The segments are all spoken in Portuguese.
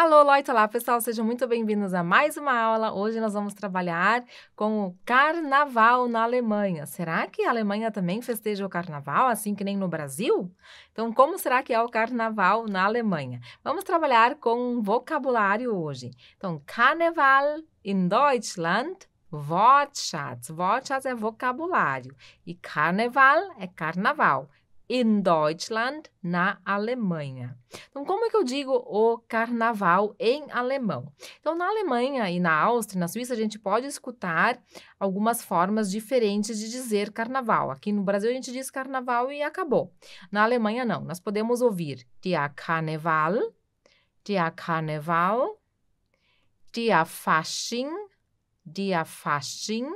Alô, Loita lá, pessoal, sejam muito bem-vindos a mais uma aula. Hoje nós vamos trabalhar com o carnaval na Alemanha. Será que a Alemanha também festeja o carnaval, assim que nem no Brasil? Então, como será que é o carnaval na Alemanha? Vamos trabalhar com um vocabulário hoje. Então, Carnaval in Deutschland Wortschatz. Wortschatz é vocabulário e carnaval é carnaval in Deutschland, na Alemanha. Então, como é que eu digo o carnaval em alemão? Então, na Alemanha e na Áustria, na Suíça, a gente pode escutar algumas formas diferentes de dizer carnaval. Aqui no Brasil, a gente diz carnaval e acabou. Na Alemanha, não. Nós podemos ouvir dia Karneval, dia Karneval, dia Fasching, dia Fasching,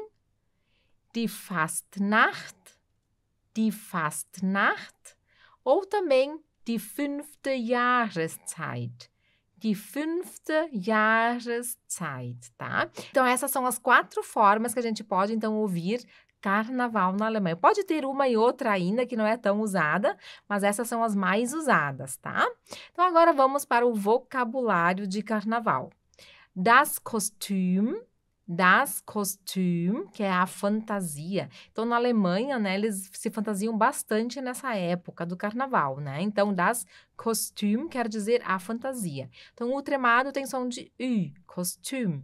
die Fastnacht, die Fastnacht ou também die fünfte Jahreszeit. Die fünfte Jahreszeit, tá? Então, essas são as quatro formas que a gente pode, então, ouvir carnaval na Alemanha. Pode ter uma e outra ainda que não é tão usada, mas essas são as mais usadas, tá? Então, agora vamos para o vocabulário de carnaval. Das Kostüm, das Kostüm, que é a fantasia. Então, na Alemanha, né, eles se fantasiam bastante nessa época do carnaval, né? Então, das Kostüm quer dizer a fantasia. Então, o tremado tem som de ü Kostüm.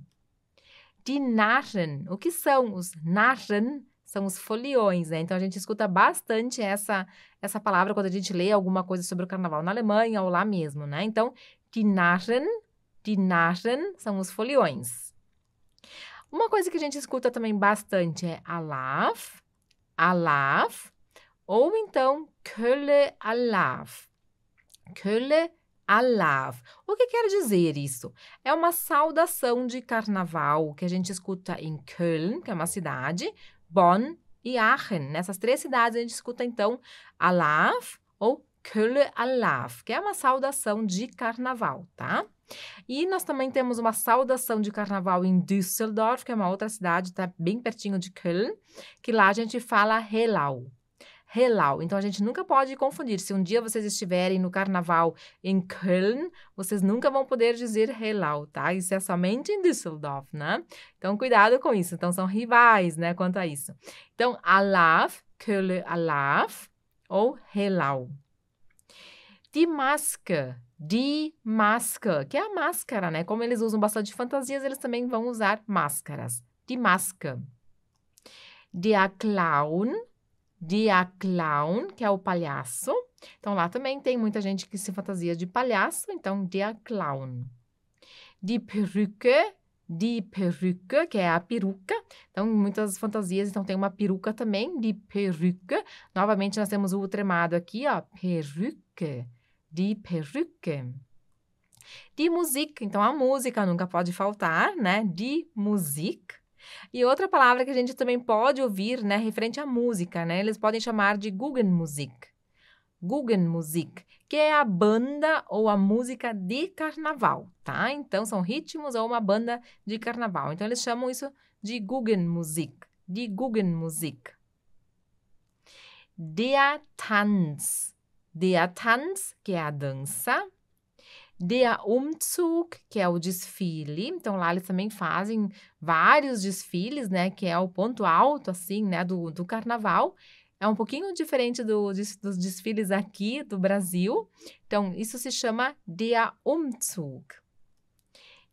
die Narren, o que são os Narren? São os foliões, né? Então, a gente escuta bastante essa, essa palavra quando a gente lê alguma coisa sobre o carnaval na Alemanha ou lá mesmo, né? Então, die Narren, die Narren são os foliões. Uma coisa que a gente escuta também bastante é alaf, alaf, ou então köle alaf. Köle alaf. O que quer dizer isso? É uma saudação de carnaval que a gente escuta em Köln, que é uma cidade, Bonn e Aachen. Nessas três cidades a gente escuta então alaf ou Kölle Alaf, que é uma saudação de carnaval, tá? E nós também temos uma saudação de carnaval em Düsseldorf, que é uma outra cidade, tá bem pertinho de Köln, que lá a gente fala Relau. Relau. Então a gente nunca pode confundir. Se um dia vocês estiverem no carnaval em Köln, vocês nunca vão poder dizer Relau, tá? Isso é somente em Düsseldorf, né? Então cuidado com isso. Então são rivais, né, quanto a isso. Então Alaf, Köln Alaf ou Relau de máscara. De máscara, que é a máscara, né? Como eles usam bastante fantasias, eles também vão usar máscaras. De máscara. a Clown, a Clown, que é o palhaço. Então lá também tem muita gente que se fantasia de palhaço, então a Clown. de peruca, de peruca, que é a peruca. Então muitas fantasias, então tem uma peruca também, de peruca. Novamente nós temos o tremado aqui, ó, peruca. Die Perücke. Die Musik, então a música nunca pode faltar, né? Die Musik. E outra palavra que a gente também pode ouvir, né, referente à música, né? Eles podem chamar de Guggenmusik. Guggenmusik, que é a banda ou a música de carnaval, tá? Então são ritmos ou uma banda de carnaval. Então eles chamam isso de Guggenmusik, de Guggenmusik. Der Tanz. Der Tanz, que é a dança. Der Umzug, que é o desfile. Então lá eles também fazem vários desfiles, né? Que é o ponto alto, assim, né? Do, do carnaval. É um pouquinho diferente do, dos desfiles aqui do Brasil. Então, isso se chama der Umzug.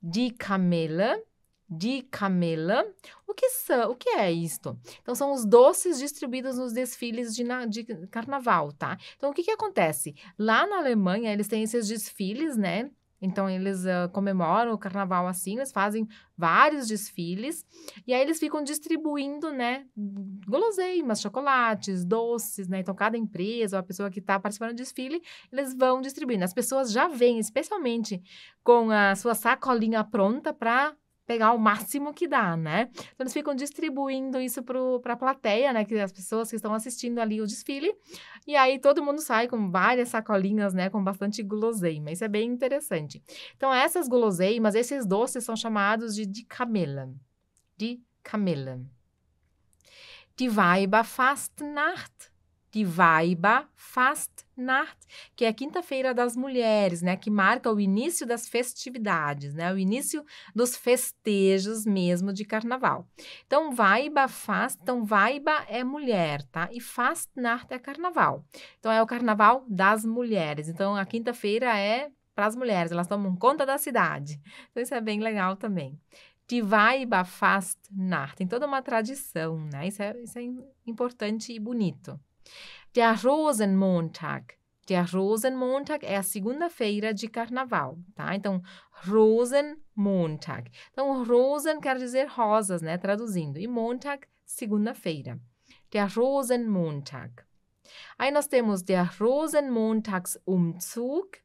Die Kamelle, de camela. O que são? O que é isto? Então são os doces distribuídos nos desfiles de, na, de carnaval, tá? Então o que que acontece? Lá na Alemanha eles têm esses desfiles, né? Então, eles uh, comemoram o carnaval assim, eles fazem vários desfiles e aí eles ficam distribuindo, né, guloseimas, chocolates, doces, né? Então, cada empresa ou a pessoa que está participando do desfile, eles vão distribuindo. As pessoas já vêm, especialmente com a sua sacolinha pronta para pegar o máximo que dá, né? Então eles ficam distribuindo isso para a plateia, né? Que as pessoas que estão assistindo ali o desfile. E aí todo mundo sai com várias sacolinhas, né? Com bastante guloseima. Isso é bem interessante. Então essas guloseimas, esses doces são chamados de, de camela. De camela. Die Weiber Fastnacht Geweiber Fastnacht, que é a quinta-feira das mulheres, né, que marca o início das festividades, né, o início dos festejos mesmo de carnaval. Então, Vaiba Fast, então Weiba é mulher, tá? E Fastnacht é carnaval. Então é o carnaval das mulheres. Então a quinta-feira é para as mulheres, elas tomam conta da cidade. Então isso é bem legal também. Divaiba Fastnacht, tem toda uma tradição, né? Isso é, isso é importante e bonito. Der Rosenmontag. Der Rosenmontag é a segunda-feira de carnaval, tá? Então, Rosenmontag. Então, Rosen quer dizer rosas, né? Traduzindo. E Montag, segunda-feira. Der Rosenmontag. Aí nós temos der Rosenmontagsumzug.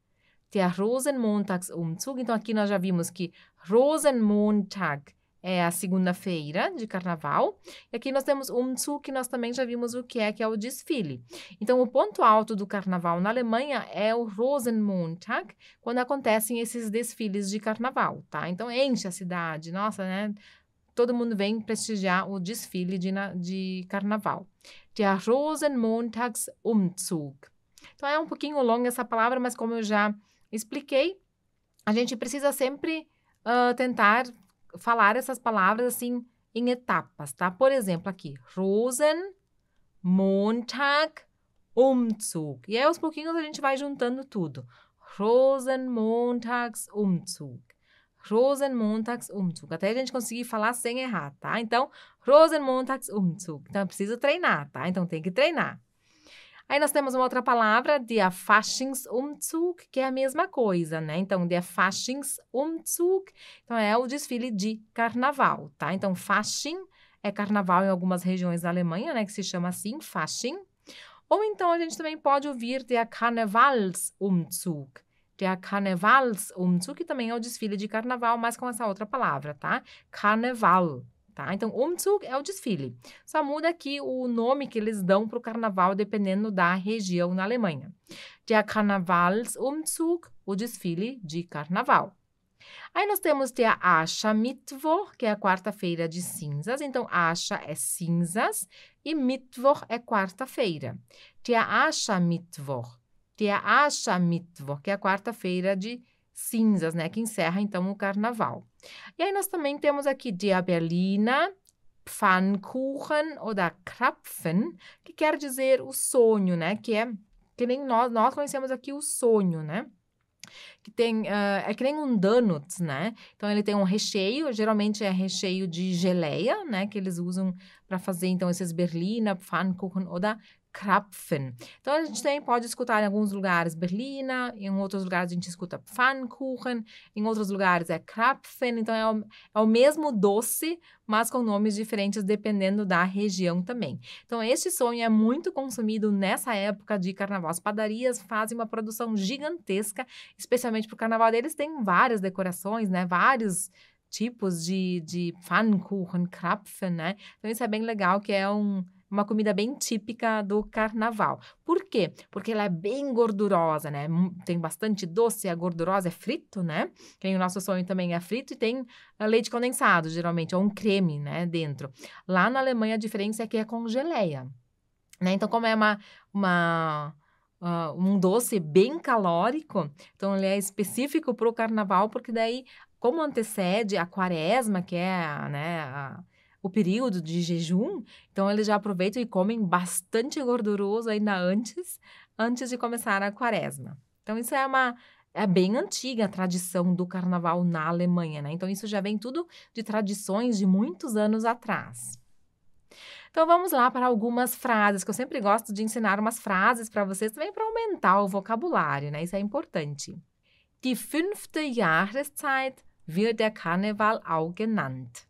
Der Rosenmontagsumzug. Então, aqui nós já vimos que Rosenmontag é a segunda-feira de carnaval. E aqui nós temos um Umzug, que nós também já vimos o que é, que é o desfile. Então, o ponto alto do carnaval na Alemanha é o Rosenmontag, quando acontecem esses desfiles de carnaval, tá? Então, enche a cidade, nossa, né? Todo mundo vem prestigiar o desfile de, de carnaval. Der é Rosenmontagsumzug. Então, é um pouquinho longa essa palavra, mas como eu já expliquei, a gente precisa sempre uh, tentar falar essas palavras assim em etapas, tá? Por exemplo, aqui, Rosen, Montag, Umzug. E aí, aos pouquinhos, a gente vai juntando tudo. Rosen Montags Umzug. Rosen Montags Umzug. Até a gente conseguir falar sem errar, tá? Então, Rosen Montags Umzug. Então, precisa treinar, tá? Então, tem que treinar. Aí nós temos uma outra palavra, der Faschingsumzug, que é a mesma coisa, né? Então, der Faschingsumzug, então é o desfile de carnaval, tá? Então, Fasching é carnaval em algumas regiões da Alemanha, né? Que se chama assim, Fasching. Ou então a gente também pode ouvir der Karnevalsumzug, der Karnevalsumzug, que também é o desfile de carnaval, mas com essa outra palavra, tá? Carnaval. Tá? Então, Umzug é o desfile. Só muda aqui o nome que eles dão para o carnaval dependendo da região na Alemanha. Der Karnevalsumzug, o desfile de carnaval. Aí nós temos ter a Asha Mittwoch, que é a quarta-feira de cinzas. Então, Acha é cinzas e Mittwoch é quarta-feira. Ter Asha Mittwoch. Ter que é a quarta-feira de cinzas, né? Que encerra então o carnaval. E aí nós também temos aqui Dia Berlina, Pfannkuchen ou da Krapfen, que quer dizer o sonho, né? Que é que nem nós, nós conhecemos aqui o sonho, né? que tem uh, é que nem um donut, né? Então ele tem um recheio, geralmente é recheio de geleia, né? Que eles usam para fazer então esses berlina, Pfannkuchen ou da Krapfen. Então a gente tem, pode escutar em alguns lugares berlina, em outros lugares a gente escuta Pfannkuchen, em outros lugares é Krapfen. Então é o, é o mesmo doce, mas com nomes diferentes dependendo da região também. Então este sonho é muito consumido nessa época de carnaval. As padarias fazem uma produção gigantesca, especialmente para o carnaval deles. Tem várias decorações, né? Vários tipos de, de Pfannkuchen, Krapfen, né? Então isso é bem legal que é um uma comida bem típica do carnaval. Por quê? Porque ela é bem gordurosa, né? Hum, tem bastante doce, é gordurosa, é frito, né? Tem o nosso sonho também é frito e tem ah, leite condensado, geralmente, ou um creme, né, dentro. Lá na Alemanha a diferença é que é com geleia, né? Então, como é uma, uma Uh, um doce bem calórico, então ele é específico para o carnaval, porque daí, como antecede a quaresma, que é né, a, o período de jejum, então eles já aproveitam e comem bastante gorduroso ainda antes, antes de começar a quaresma. Então isso é uma é bem antiga a tradição do carnaval na Alemanha, né? Então isso já vem tudo de tradições de muitos anos atrás. Então vamos lá para algumas frases, que eu sempre gosto de ensinar umas frases para vocês também para aumentar o vocabulário, né? Isso é importante. Die fünfte Jahreszeit wird der Karneval auch genannt.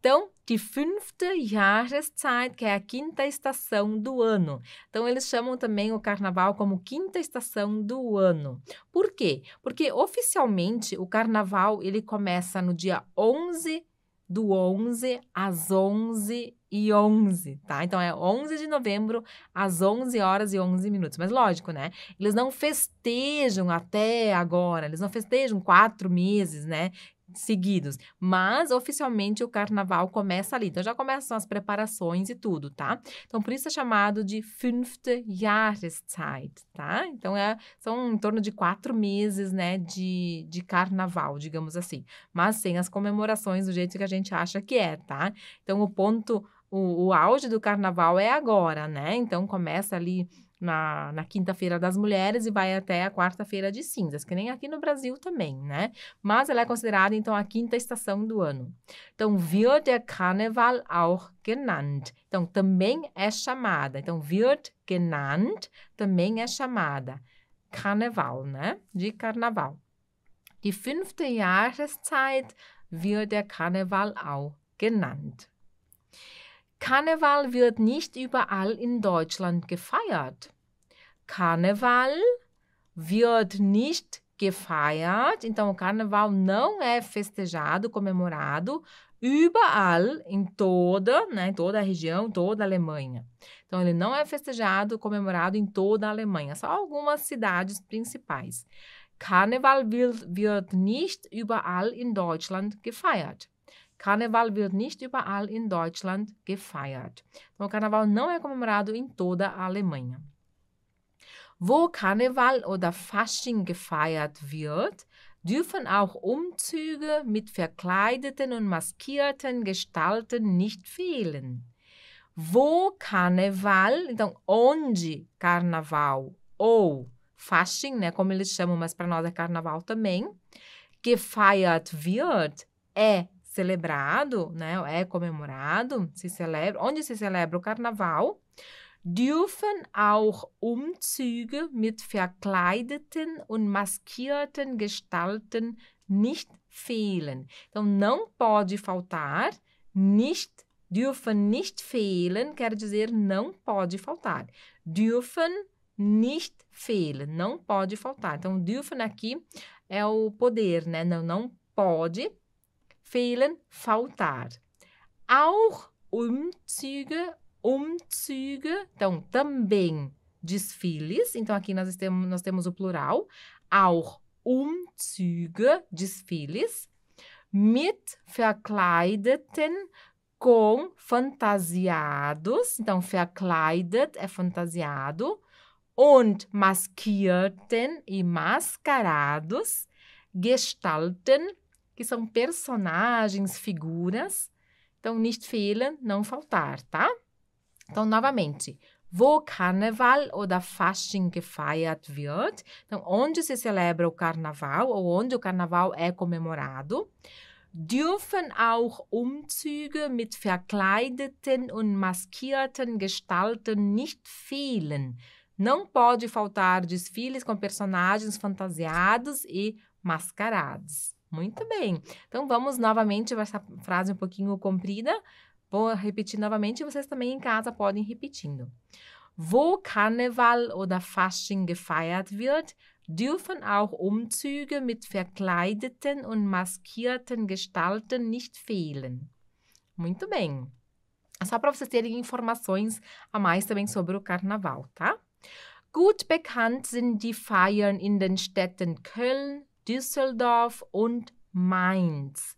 Então, de fünfte Jahreszeit, que é a quinta estação do ano. Então, eles chamam também o carnaval como quinta estação do ano. Por quê? Porque oficialmente o carnaval ele começa no dia 11 do 11 às 11 e 11, tá? Então é 11 de novembro às 11 horas e 11 minutos. Mas lógico, né? Eles não festejam até agora, eles não festejam quatro meses, né? seguidos. Mas, oficialmente, o carnaval começa ali. Então, já começam as preparações e tudo, tá? Então, por isso é chamado de Fünfte Jahreszeit, tá? Então, é, são em torno de quatro meses, né, de, de carnaval, digamos assim. Mas sem as comemorações do jeito que a gente acha que é, tá? Então, o ponto... O, o auge do carnaval é agora, né? Então começa ali na, na quinta-feira das mulheres e vai até a quarta-feira de cinzas, que nem aqui no Brasil também, né? Mas ela é considerada, então, a quinta estação do ano. Então, wird der Karneval auch genannt. Então, também é chamada. Então, wird genannt também é chamada. Karneval, né? De carnaval. Die fünfte Jahreszeit wird der Karneval auch genannt. Karneval wird nicht überall in Deutschland gefeiert. Karneval wird nicht gefeiert. Então, o carnaval não é festejado, comemorado überall, em toda, né, em toda a região, toda a Alemanha. Então, ele não é festejado, comemorado em toda a Alemanha, só algumas cidades principais. Karneval wird nicht überall in Deutschland gefeiert. Karneval wird nicht überall in Deutschland gefeiert. Então, o carnaval não é comemorado em toda a Alemanha. Wo Karneval oder Fasching gefeiert wird, dürfen auch Umzüge mit verkleideten und maskierten Gestalten nicht fehlen. Wo Karneval, então onde Karneval ou Fasching, né, como eles chamam, mas para nós é Carnaval também, gefeiert wird, é celebrado, né? É comemorado, se celebra, onde se celebra o carnaval, dürfen auch Umzüge mit verkleideten und maskierten Gestalten nicht fehlen. Então não pode faltar nicht dürfen nicht fehlen quer dizer não pode faltar. Dürfen nicht fehlen, não pode faltar. Então dürfen aqui é o poder, né? Não, não pode fehlen, faltar. Auch Umzüge, Umzüge, então também desfiles. Então aqui nós temos, nós temos o plural. Auch Umzüge, desfiles. Mit verkleideten, com fantasiados. Então verkleidet é fantasiado. Und maskierten e mascarados. Gestalten, que são personagens, figuras. Então, nicht fehlen, não faltar, tá? Então, novamente, wo Karneval oder Fasching gefeiert wird. Então, onde se celebra o carnaval ou onde o carnaval é comemorado. Dürfen auch Umzüge mit verkleideten und maskierten Gestalten nicht fehlen. Não pode faltar desfiles com personagens fantasiados e mascarados. Muito bem. Então vamos novamente essa frase um pouquinho comprida. Vou repetir novamente e vocês também em casa podem ir repetindo. Wo Karneval oder Fasching gefeiert wird, dürfen auch Umzüge mit verkleideten und maskierten Gestalten nicht fehlen. Muito bem. Só para vocês terem informações a mais também sobre o carnaval, tá? Gut bekannt sind die Feiern in den Städten Köln, Düsseldorf und Mainz.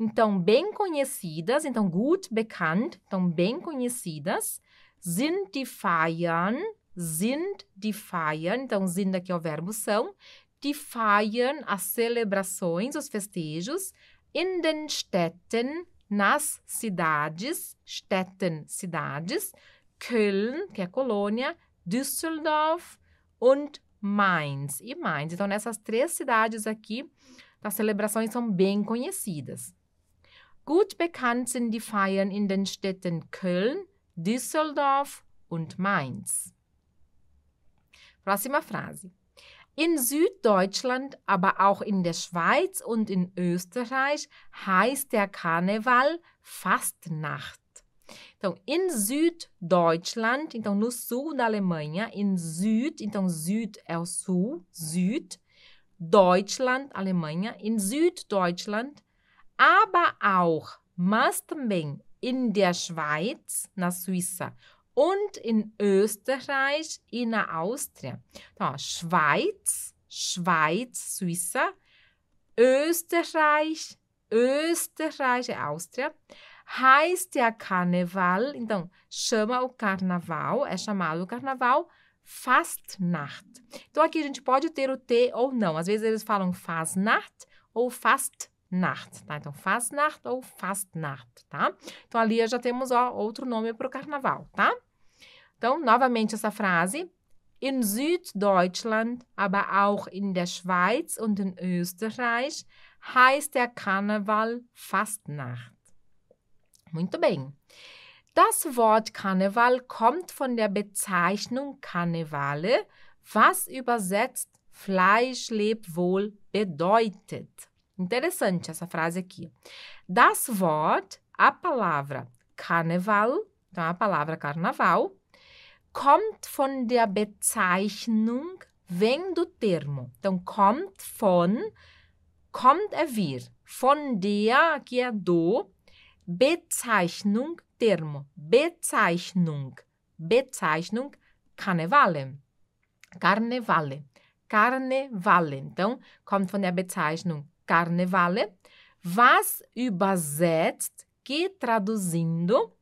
Então, bem conhecidas, então gut bekannt, então bem conhecidas, sind die Feiern, sind die Feiern, então sind aqui é o verbo são, die Feiern, as celebrações, os festejos, in den Städten, nas cidades, Städten, cidades, Köln, que é colônia, Düsseldorf und Mainz e Mainz. Então, nessas três cidades aqui, as celebrações são bem conhecidas. Gut bekannt sind die Feiern in den Städten Köln, Düsseldorf und Mainz. Próxima frase. In Süddeutschland, aber auch in der Schweiz und in Österreich heißt der Karneval Fastnacht. Então, in Süddeutschland, então no sul da Alemanha, in Süd, então Süd é o sul, Süd, Deutschland, Alemanha, in Süddeutschland, aber auch, mas também in der Schweiz, na Suíça, und in Österreich e na Áustria. Então, ó, Schweiz, Schweiz, Suíça, Österreich, Österreich Áustria. Heißt ja Karneval, então chama o carnaval, é chamado o carnaval Fastnacht. Então aqui a gente pode ter o T ou não. Às vezes eles falam Fastnacht ou Fastnacht, tá? Então Fastnacht ou Fastnacht, tá? Então ali já temos ó, outro nome para o carnaval, tá? Então, novamente essa frase. In Süddeutschland, aber auch in der Schweiz und in Österreich heißt der Karneval Fastnacht. Muito bem. Das Wort Karneval kommt von der Bezeichnung Karnevale, was übersetzt Fleisch leb wohl bedeutet. Interessante essa frase aqui. Das Wort, a palavra Karneval, então a palavra carnaval, kommt von der Bezeichnung, vem do termo. Então, kommt von kommt a er vir von der, que é do, Bezeichnung, termo, Bezeichnung, Bezeichnung, Karnevale, Karnevale, Karnevale. Então, kommt von der Bezeichnung Karnevale, was übersetzt, que traduzindo,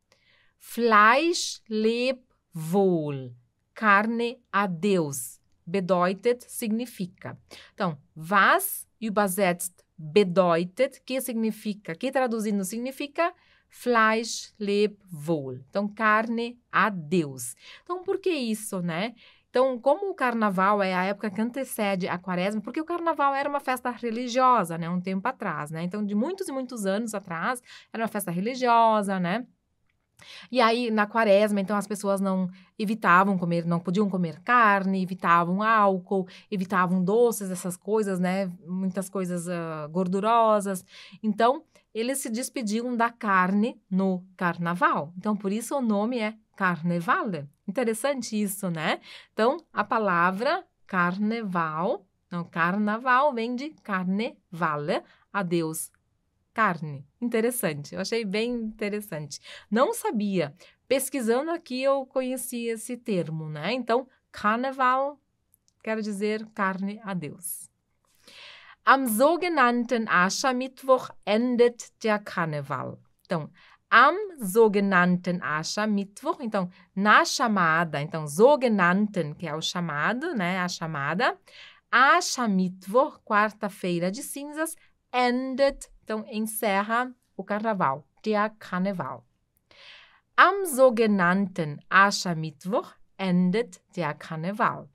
Fleisch leb wohl, carne a Deus, bedeutet significa. Então, was übersetzt bedeutet, que significa, que traduzindo significa Fleisch leb wohl. Então, carne a Deus. Então, por que isso, né? Então, como o carnaval é a época que antecede a quaresma, porque o carnaval era uma festa religiosa, né? Um tempo atrás, né? Então, de muitos e muitos anos atrás, era uma festa religiosa, né? E aí, na quaresma, então as pessoas não evitavam comer, não podiam comer carne, evitavam álcool, evitavam doces, essas coisas, né? Muitas coisas uh, gordurosas. Então, eles se despediam da carne no carnaval. Então, por isso o nome é carnevale. Interessante isso, né? Então, a palavra carnaval, não, carnaval vem de carnevale, adeus carne. Interessante, eu achei bem interessante. Não sabia. Pesquisando aqui, eu conheci esse termo, né? Então, carnaval quer dizer carne a Deus. Am sogenannten Aschermittwoch endet der Carnaval. Então, am sogenannten Aschermittwoch, então, na chamada, então, sogenannten, que é o chamado, né, a chamada, Aschermittwoch, quarta-feira de cinzas, endet Então, encerra o Carnaval, der Karneval. Am sogenannten Aschermittwoch endet der Karneval.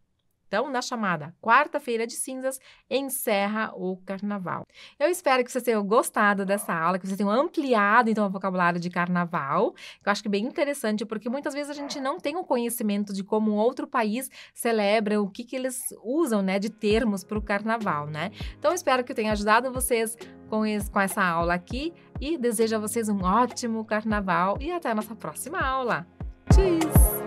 Então, na chamada Quarta-feira de Cinzas, encerra o carnaval. Eu espero que vocês tenham gostado dessa aula, que vocês tenham ampliado, então, o vocabulário de carnaval. Eu acho que é bem interessante, porque muitas vezes a gente não tem o conhecimento de como outro país celebra, o que, que eles usam, né, de termos para o carnaval, né? Então, espero que eu tenha ajudado vocês com, esse, com essa aula aqui e desejo a vocês um ótimo carnaval e até a nossa próxima aula. Tchau!